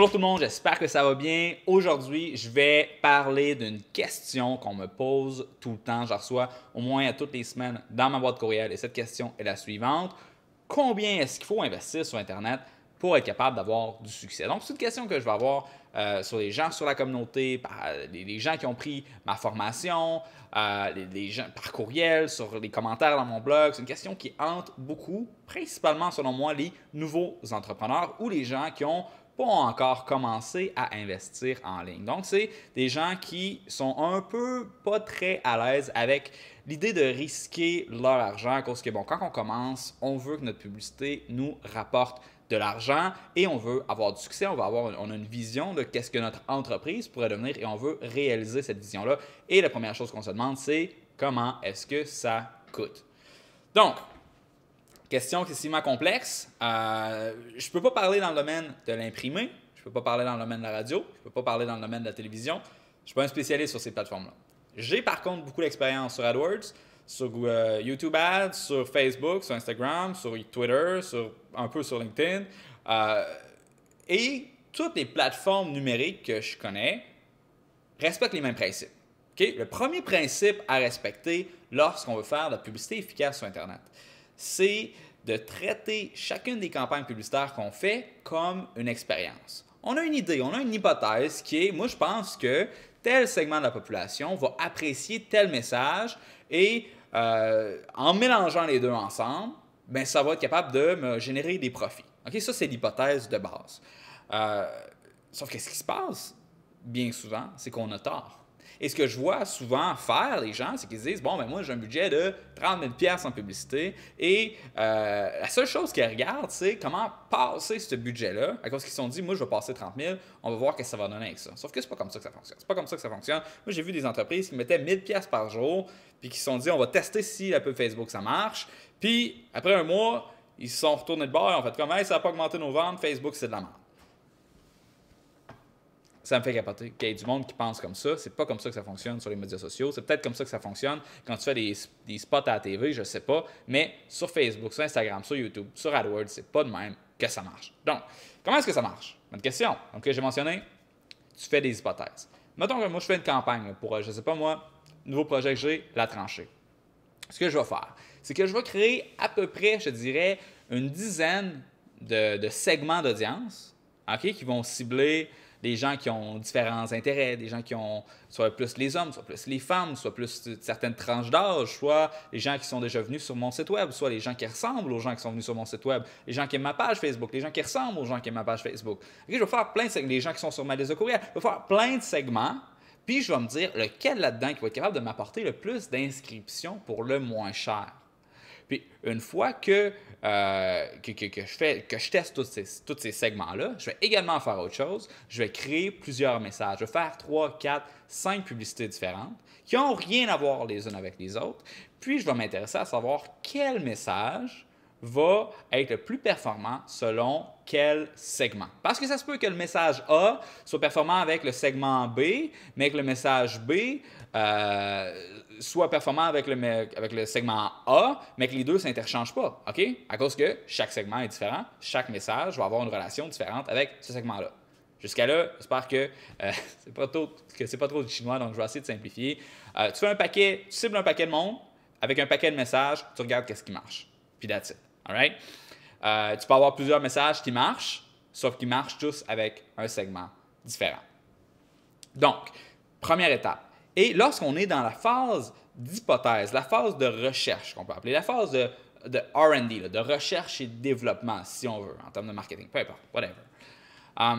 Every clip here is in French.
Bonjour tout le monde, j'espère que ça va bien. Aujourd'hui, je vais parler d'une question qu'on me pose tout le temps. Je reçois au moins à toutes les semaines dans ma boîte courriel et cette question est la suivante. Combien est-ce qu'il faut investir sur Internet pour être capable d'avoir du succès? Donc, c'est une question que je vais avoir euh, sur les gens sur la communauté, euh, les, gens qui ont pris ma formation, euh, les, gens par courriel, sur les commentaires dans mon blog. C'est une question qui hante beaucoup, principalement selon moi, les nouveaux entrepreneurs ou les gens qui ont pas encore commencé à investir en ligne. Donc, c'est des gens qui sont un peu pas très à l'aise avec l'idée de risquer leur argent à cause que, bon, quand on commence, on veut que notre publicité nous rapporte de l'argent et on veut avoir du succès, on va avoir on a une vision de qu'est-ce que notre entreprise pourrait devenir et on veut réaliser cette vision-là. Et la première chose qu'on se demande, c'est comment est-ce que ça coûte. Donc, Question excessivement complexe. Euh, je peux pas parler dans le domaine de l'imprimé, je peux pas parler dans le domaine de la radio, je peux pas parler dans le domaine de la télévision. Je ne suis pas un spécialiste sur ces plateformes-là. J'ai par contre beaucoup d'expérience sur AdWords, sur euh, YouTube Ads, sur Facebook, sur Instagram, sur Twitter, sur, un peu sur LinkedIn. Euh, et toutes les plateformes numériques que je connais respectent les mêmes principes. Le premier principe à respecter lorsqu'on veut faire de la publicité efficace sur Internet, c'est de traiter chacune des campagnes publicitaires qu'on fait comme une expérience. On a une idée, on a une hypothèse qui est, moi je pense que tel segment de la population va apprécier tel message et euh, en mélangeant les deux ensemble, ben, ça va être capable de me générer des profits. Ça, c'est l'hypothèse de base. Euh, sauf que ce qui se passe, bien souvent, c'est qu'on a tort. Et ce que je vois souvent faire les gens, c'est qu'ils disent Bon, ben moi, j'ai un budget de 30 000 en publicité. Et euh, la seule chose qu'ils regardent, c'est comment passer ce budget-là. À cause qu'ils se sont dit Moi, je vais passer 30 000, on va voir ce que ça va donner avec ça. Sauf que c'est pas comme ça que ça fonctionne. C'est pas comme ça que ça fonctionne. Moi, j'ai vu des entreprises qui mettaient 1000 par jour, puis qui se sont dit On va tester si la pub Facebook, ça marche. Puis après un mois, ils se sont retournés de bord et ont fait Comment hey, ça n'a pas augmenté nos ventes Facebook, c'est de la merde. Ça me fait capoter qu'il y ait du monde qui pense comme ça. C'est pas comme ça que ça fonctionne sur les médias sociaux. C'est peut-être comme ça que ça fonctionne quand tu fais des, spots à la TV, je sais pas. Mais sur Facebook, sur Instagram, sur YouTube, sur AdWords, c'est pas de même que ça marche. Donc, comment est-ce que ça marche? Bonne question. Donc, j'ai mentionné, tu fais des hypothèses. Mettons que moi, je fais une campagne pour, euh, je sais pas moi, nouveau projet que j'ai, la tranchée. Ce que je vais faire, c'est que je vais créer à peu près, je dirais, une dizaine de, de segments d'audience, OK, qui vont cibler des gens qui ont différents intérêts, des gens qui ont soit plus les hommes, soit plus les femmes, soit plus certaines tranches d'âge, soit les gens qui sont déjà venus sur mon site web, soit les gens qui ressemblent aux gens qui sont venus sur mon site web, les gens qui aiment ma page Facebook, les gens qui ressemblent aux gens qui aiment ma page Facebook. je vais faire plein de segments, les gens qui sont sur ma liste de courriel, je vais faire plein de segments. Puis je vais me dire lequel là-dedans qui va être capable de m'apporter le plus d'inscriptions pour le moins cher. Puis une fois que euh, que, je teste tous ces, tous ces segments-là. Je vais également faire autre chose. Je vais créer plusieurs messages. Je vais faire 3, 4, 5 publicités différentes qui n'ont rien à voir les unes avec les autres. Puis, je vais m'intéresser à savoir quel message va être le plus performant selon quel segment. Parce que ça se peut que le message A soit performant avec le segment B, mais que le message B euh, soit performant avec le, segment A, mais que les deux ne s'interchangent pas, OK? À cause que chaque segment est différent, chaque message va avoir une relation différente avec ce segment-là. Jusqu'à là, j'espère que euh, c'est pas trop du chinois, donc je vais essayer de simplifier. Euh, tu fais un paquet, tu cibles un paquet de monde avec un paquet de messages, tu regardes qu'est-ce qui marche. Puis that's it. Euh, tu peux avoir plusieurs messages qui marchent, sauf qu'ils marchent tous avec un segment différent. Donc, première étape. Et lorsqu'on est dans la phase d'hypothèse, la phase de recherche qu'on peut appeler, la phase de, RD, de recherche et de développement, si on veut, en termes de marketing, peu importe, whatever. Euh,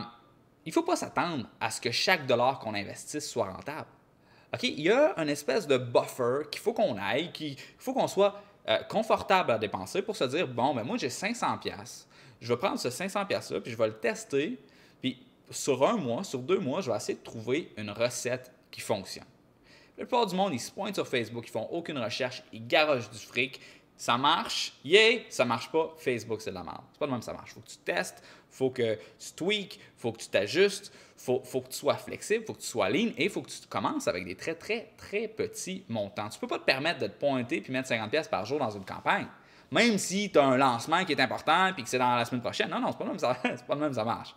il ne faut pas s'attendre à ce que chaque dollar qu'on investisse soit rentable. OK? Il y a une espèce de buffer qu'il faut qu'on aille, qu'il faut qu'on soit euh, confortable à dépenser pour se dire bon, ben moi j'ai 500 pièces. Je vais prendre ce 500 pièces là, puis je vais le tester, puis sur un mois, sur deux mois, je vais essayer de trouver une recette qui fonctionne. La plupart du monde, ils se pointent sur Facebook, ils font aucune recherche, ils garagent du fric, ça marche, yay, ça marche pas, Facebook, c'est de la merde. C'est pas le même ça marche. Faut que tu testes, faut que tu tweaks, faut que tu t'ajustes, faut, faut que tu sois flexible, faut que tu sois lean et faut que tu commences avec des très, très, très petits montants. Tu peux pas te permettre de te pointer puis mettre 50$ par jour dans une campagne. Même si tu as un lancement qui est important puis que c'est dans la semaine prochaine. Non, non, c'est pas le même, ça, pas le même, ça marche.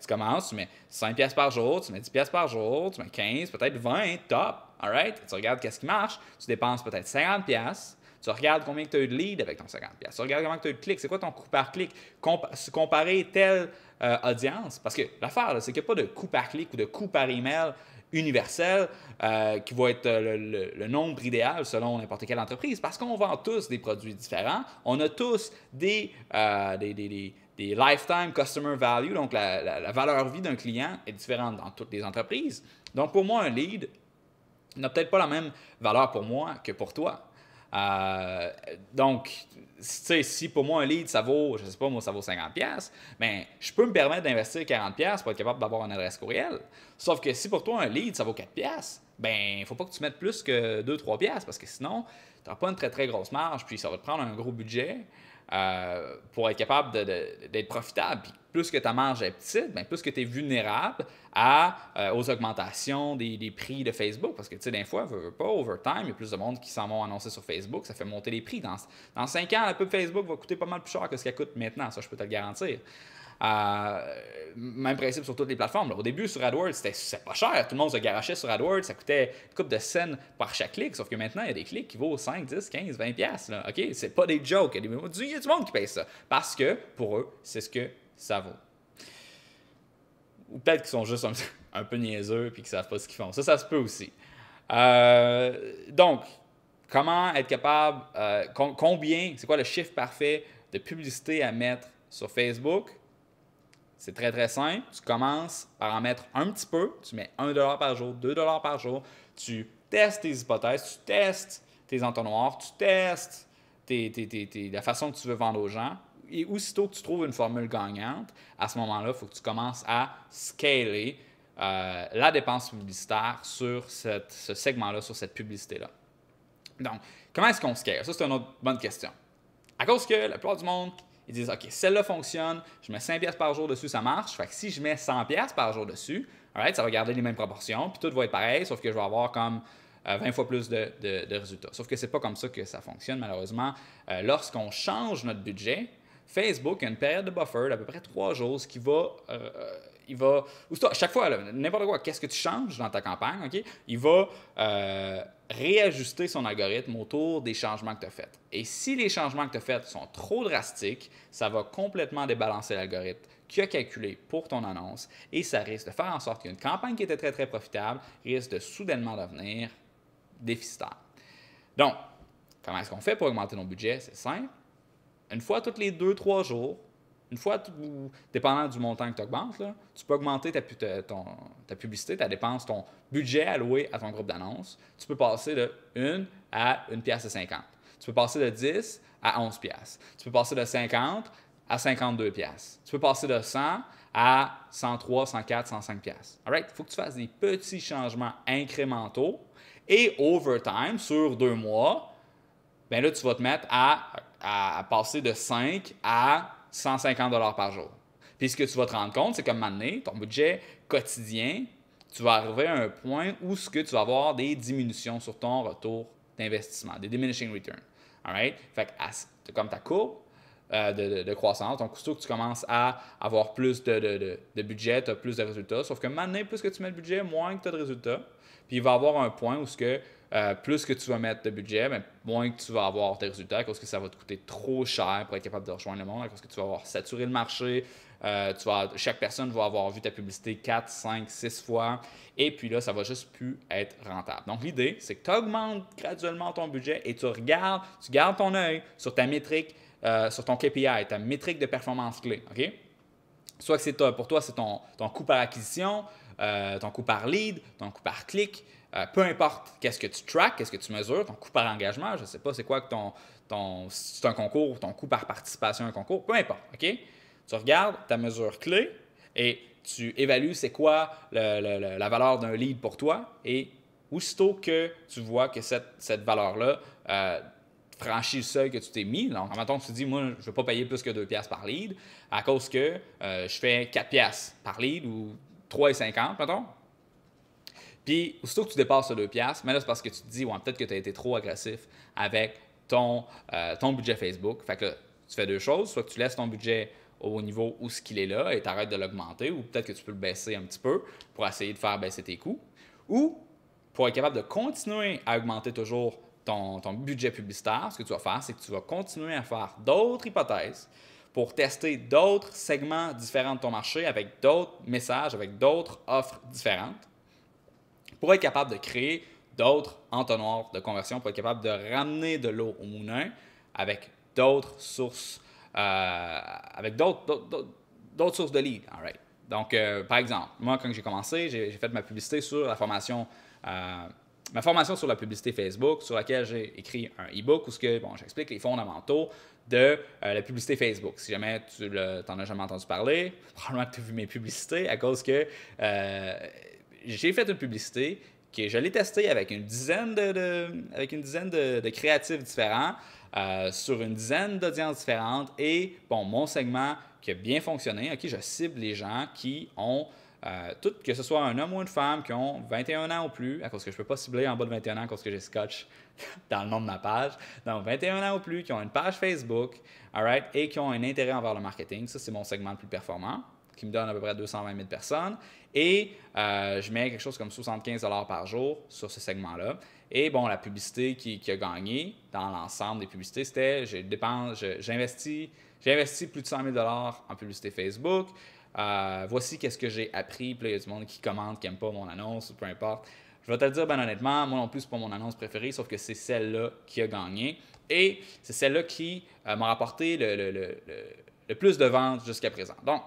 Tu commences, tu mets 5$ par jour, tu mets 10$ par jour, tu mets 15, peut-être 20, top. Tu regardes qu'est-ce qui marche, tu dépenses peut-être 50$ tu regardes combien tu as eu de leads avec ton 50$. Tu regardes combien tu as eu de clics. C'est quoi ton coût par clic? comparer telle euh, audience. Parce que l'affaire, c'est qu'il n'y a pas de coût par clic ou de coût par email universel euh, qui va être euh, le, nombre idéal selon n'importe quelle entreprise parce qu'on vend tous des produits différents. On a tous des, lifetime customer value, donc la valeur vie d'un client est différente dans toutes les entreprises. Donc pour moi, un lead n'a peut-être pas la même valeur pour moi que pour toi. Euh, donc, si pour moi un lead, ça vaut, je sais pas, moi, ça vaut 50$, ben, je peux me permettre d'investir 40$ pour être capable d'avoir une adresse courriel. Sauf que si pour toi un lead, ça vaut 4$, ben, faut pas que tu mettes plus que 2-3$ parce que sinon, tu n'auras pas une très très grosse marge, puis ça va te prendre un gros budget. Euh, pour être capable d'être profitable. plus que ta marge est petite, ben, plus que tu es vulnérable euh, aux augmentations des, prix de Facebook. Parce que, tu sais, des fois, pas, overtime, il y a plus de monde qui s'en vont annoncer sur Facebook, ça fait monter les prix. Dans, cinq ans, la pub Facebook va coûter pas mal plus cher que ce qu'elle coûte maintenant, ça, je peux te le garantir. Euh, même principe sur toutes les plateformes. Au début, sur AdWords, c'était pas cher. Tout le monde se garachait sur AdWords. Ça coûtait une coupe de scènes par chaque clic. Sauf que maintenant, il y a des clics qui vaut 5, 10, 15, 20 pièces. OK? C'est pas des jokes. Il y, a du monde qui paye ça. Parce que, pour eux, c'est ce que ça vaut. Ou peut-être qu'ils sont juste un, peu niaiseux et qu'ils savent pas ce qu'ils font. Ça, ça se peut aussi. Euh, donc, comment être capable, euh, combien, c'est quoi le chiffre parfait de publicité à mettre sur Facebook c'est très, très simple. Tu commences par en mettre un petit peu. Tu mets 1 par jour, 2 par jour. Tu testes tes hypothèses, tu testes tes entonnoirs, tu testes la façon que tu veux vendre aux gens. Et aussitôt que tu trouves une formule gagnante, à ce moment-là, il faut que tu commences à scaler euh, la dépense publicitaire sur ce segment-là, sur cette publicité-là. Donc, comment est-ce qu'on scale? Ça, c'est une autre bonne question. À cause que la plupart du monde ils disent, OK, celle-là fonctionne, je mets 5 pièces par jour dessus, ça marche. Fait que si je mets 100 pièces par jour dessus, ça va garder les mêmes proportions, puis tout va être pareil, sauf que je vais avoir comme 20 euh, fois plus de, résultats. Sauf que ce n'est pas comme ça que ça fonctionne, malheureusement. Euh, lorsqu'on change notre budget, Facebook a une période de buffer d'à peu près 3 jours, ce qui va euh, il va. Ou à chaque fois, n'importe quoi, qu'est-ce que tu changes dans ta campagne, OK? Il va euh, réajuster son algorithme autour des changements que tu as faits. Et si les changements que tu as faits sont trop drastiques, ça va complètement débalancer l'algorithme qui a calculé pour ton annonce et ça risque de faire en sorte qu'une campagne qui était très, très profitable risque de soudainement devenir déficitaire. Donc, comment est-ce qu'on fait pour augmenter nos budgets? C'est simple. Une fois tous les deux trois jours, une fois, dépendant du montant que tu augmentes, tu peux augmenter ta, ta, publicité, ta dépense, ton budget alloué à ton groupe d'annonces. Tu peux passer de 1 à 1 pièce et 50. Tu peux passer de 10 à 11 pièces. Tu peux passer de 50 à 52 pièces. Tu peux passer de 100 à 103, 104, 105 pièces. il faut que tu fasses des petits changements incrémentaux et over time sur deux mois, ben là tu vas te mettre à, à passer de 5 à 150 dollars par jour. Puis ce que tu vas te rendre compte, c'est que maintenant, ton budget quotidien, tu vas arriver à un point où ce que tu vas avoir des diminutions sur ton retour d'investissement, des diminishing returns. All right? Fait que, comme ta courbe, euh, de, croissance. Donc, aussitôt que tu commences à avoir plus de, budget, tu as plus de résultats. Sauf que maintenant, plus que tu mets de budget, moins que tu as de résultats. Puis il va y avoir un point où ce que euh, plus que tu vas mettre de budget, ben, moins que tu vas avoir tes résultats, parce que ça va te coûter trop cher pour être capable de rejoindre le monde, parce que tu vas avoir saturé le marché, euh, chaque personne va avoir vu ta publicité 4, 5, 6 fois, et puis là, ça va juste plus être rentable. Donc l'idée, c'est que tu augmentes graduellement ton budget et tu regardes, tu gardes ton œil sur ta métrique euh, sur ton KPI, ta métrique de performance clé. OK? Soit que c'est pour toi, c'est ton, coût par acquisition, euh, ton coût par lead, ton coût par clic, euh, peu importe qu'est-ce que tu tracks, qu'est-ce que tu mesures, ton coût par engagement, je ne sais pas c'est quoi que ton, ton c'est un concours, ton coût par participation à un concours, peu importe, OK? Tu regardes ta mesure clé et tu évalues c'est quoi la valeur d'un lead pour toi et aussitôt que tu vois que cette, valeur-là, franchis le seuil que tu t'es mis. Donc, même temps, tu te dis, moi, je ne veux pas payer plus que 2 par lead à cause que euh, je fais 4 par lead ou 3,50, mettons. Puis, aussitôt que tu dépasses ce 2 mais là, c'est parce que tu te dis, ouais, peut-être que tu as été trop agressif avec ton, euh, budget Facebook. Fait que tu fais deux choses. Soit tu laisses ton budget au niveau où ce qu'il est là et tu arrêtes de l'augmenter ou peut-être que tu peux le baisser un petit peu pour essayer de faire baisser tes coûts. Ou pour être capable de continuer à augmenter toujours ton, budget publicitaire, ce que tu vas faire, c'est que tu vas continuer à faire d'autres hypothèses pour tester d'autres segments différents de ton marché avec d'autres messages, avec d'autres offres différentes pour être capable de créer d'autres entonnoirs de conversion, pour être capable de ramener de l'eau au moulin avec d'autres sources, euh, avec d'autres sources de leads. Donc, euh, par exemple, moi, quand j'ai commencé, j'ai fait ma publicité sur la formation. Euh, ma formation sur la publicité Facebook, sur laquelle j'ai écrit un e-book où bon, j'explique les fondamentaux de euh, la publicité Facebook. Si jamais tu n'en as jamais entendu parler, probablement que tu as vu mes publicités à cause que euh, j'ai fait une publicité que je l'ai testée avec une dizaine de, avec une dizaine de, créatifs différents, euh, sur une dizaine d'audiences différentes et, bon, mon segment qui a bien fonctionné, ok, je cible les gens qui ont euh, que ce soit un homme ou une femme qui ont 21 ans ou plus, à cause que je ne peux pas cibler en bas de 21 ans à cause que j'ai scotch dans le nom de ma page. Donc, 21 ans ou plus, qui ont une page Facebook, et qui ont un intérêt envers le marketing. Ça, c'est mon segment le plus performant, qui me donne à peu près 220 000 personnes. Et euh, je mets quelque chose comme 75 par jour sur ce segment-là. Et bon, la publicité qui, a gagné dans l'ensemble des publicités, c'était j'investis. J'ai investi plus de 100 000 en publicité Facebook. Euh, voici qu'est-ce que j'ai appris. Puis il y a du monde qui commente, qui n'aime pas mon annonce, ou peu importe. Je vais te dire, ben honnêtement, moi non plus, c'est pas mon annonce préférée, sauf que c'est celle-là qui a gagné. Et c'est celle-là qui euh, m'a rapporté le, plus de ventes jusqu'à présent. Donc,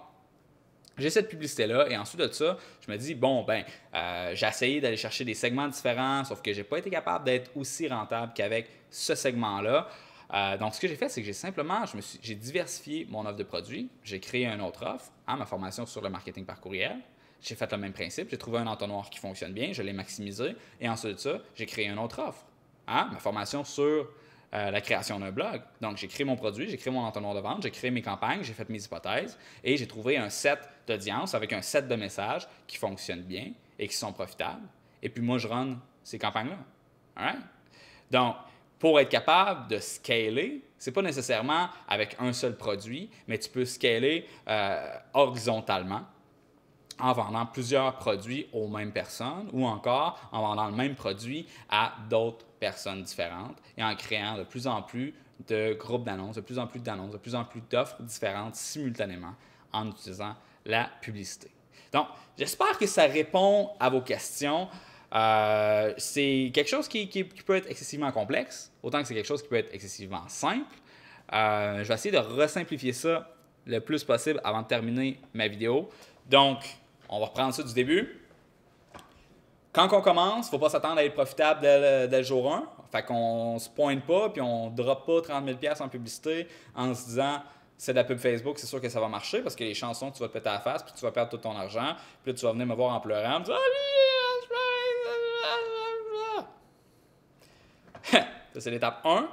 j'ai cette publicité-là et ensuite de ça, je me dis, bon, ben, euh, j'ai essayé d'aller chercher des segments différents, sauf que j'ai pas été capable d'être aussi rentable qu'avec ce segment-là. Euh, donc, ce que j'ai fait, c'est que j'ai simplement, je me suis, j'ai diversifié mon offre de produits. J'ai créé une autre offre, ma formation sur le marketing par courriel. J'ai fait le même principe. J'ai trouvé un entonnoir qui fonctionne bien. Je l'ai maximisé. Et ensuite de ça, j'ai créé une autre offre, ma formation sur euh, la création d'un blog. Donc, j'ai créé mon produit, j'ai créé mon entonnoir de vente, j'ai créé mes campagnes, j'ai fait mes hypothèses et j'ai trouvé un set d'audience avec un set de messages qui fonctionnent bien et qui sont profitables. Et puis, moi, je run ces campagnes-là. All Donc, pour être capable de scaler, c'est pas nécessairement avec un seul produit, mais tu peux scaler euh, horizontalement en vendant plusieurs produits aux mêmes personnes ou encore en vendant le même produit à d'autres personnes différentes et en créant de plus en plus de groupes d'annonces, de plus en plus d'annonces, de plus en plus d'offres différentes simultanément en utilisant la publicité. Donc, j'espère que ça répond à vos questions. Euh, c'est quelque chose qui, peut être excessivement complexe, autant que c'est quelque chose qui peut être excessivement simple. Euh, je vais essayer de resimplifier ça le plus possible avant de terminer ma vidéo. Donc, on va reprendre ça du début. Quand on commence, faut pas s'attendre à être profitable dès le, jour 1. Fait qu'on se pointe pas, puis on ne drop pas 30 000 en publicité en se disant c'est de la pub Facebook, c'est sûr que ça va marcher parce que les chansons, tu vas te péter à la face, puis tu vas perdre tout ton argent, puis tu vas venir me voir en pleurant, me disant ah, Ça, c'est l'étape 1,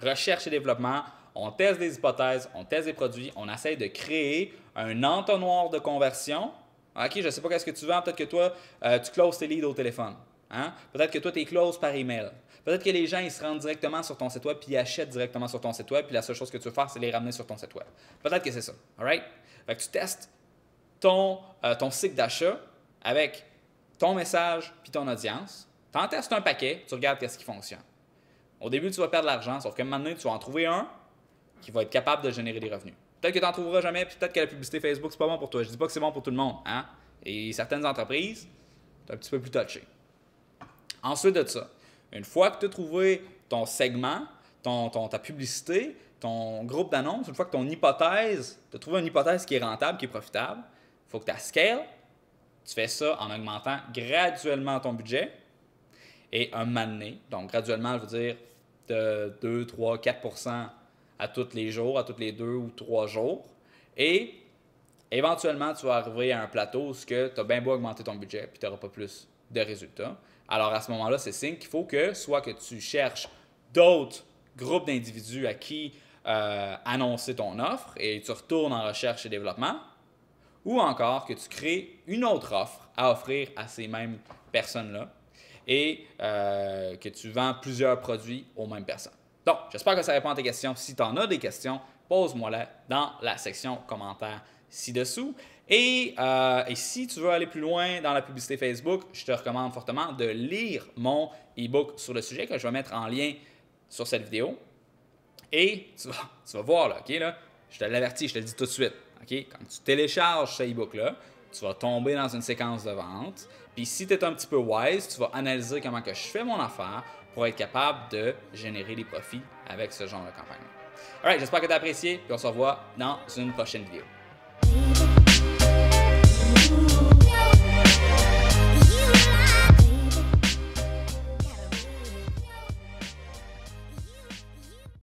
recherche et développement. On teste des hypothèses, on teste des produits, on essaye de créer un entonnoir de conversion. OK, je ne sais pas qu'est-ce que tu vends, peut-être que toi, euh, tu closes tes leads au téléphone. Hein? Peut-être que toi, tu es close par email. Peut-être que les gens, ils se rendent directement sur ton site web, puis ils achètent directement sur ton site web, puis la seule chose que tu veux faire, c'est les ramener sur ton site web. Peut-être que c'est ça. All right? tu testes ton, euh, ton cycle d'achat avec ton message puis ton audience. Tu en testes un paquet, tu regardes qu'est-ce qui fonctionne. Au début, tu vas perdre de l'argent, sauf que maintenant, tu vas en trouver un qui va être capable de générer des revenus. Peut-être que tu n'en trouveras jamais, puis peut-être que la publicité Facebook, c'est pas bon pour toi. Je dis pas que c'est bon pour tout le monde, hein? Et certaines entreprises, c'est un petit peu plus touché. Ensuite de ça, une fois que tu as trouvé ton segment, ton, ta publicité, ton groupe d'annonce, une fois que ton hypothèse, tu as trouvé une hypothèse qui est rentable, qui est profitable, il faut que tu as scale. Tu fais ça en augmentant graduellement ton budget. Et un moment donc graduellement, je veux dire, de 2, 3, 4 à tous les jours, à tous les deux ou trois jours. Et éventuellement, tu vas arriver à un plateau où tu as bien beau augmenter ton budget, puis tu n'auras pas plus de résultats. Alors à ce moment-là, c'est signe qu'il faut que soit que tu cherches d'autres groupes d'individus à qui euh, annoncer ton offre et tu retournes en recherche et développement, ou encore que tu crées une autre offre à offrir à ces mêmes personnes-là et euh, que tu vends plusieurs produits aux mêmes personnes. Donc, j'espère que ça répond à tes questions. Si tu en as des questions, pose-moi-les dans la section commentaires ci-dessous. Euh, et, si tu veux aller plus loin dans la publicité Facebook, je te recommande fortement de lire mon e-book sur le sujet que je vais mettre en lien sur cette vidéo. Et tu vas, tu vas voir, là, OK, je te l'avertis, je te le dis tout de suite. OK? Quand tu télécharges ce e-book-là, tu vas tomber dans une séquence de vente. Puis si tu es un petit peu wise, tu vas analyser comment que je fais mon affaire pour être capable de générer des profits avec ce genre de campagne. Alright, j'espère que tu as apprécié, puis on se revoit dans une prochaine vidéo.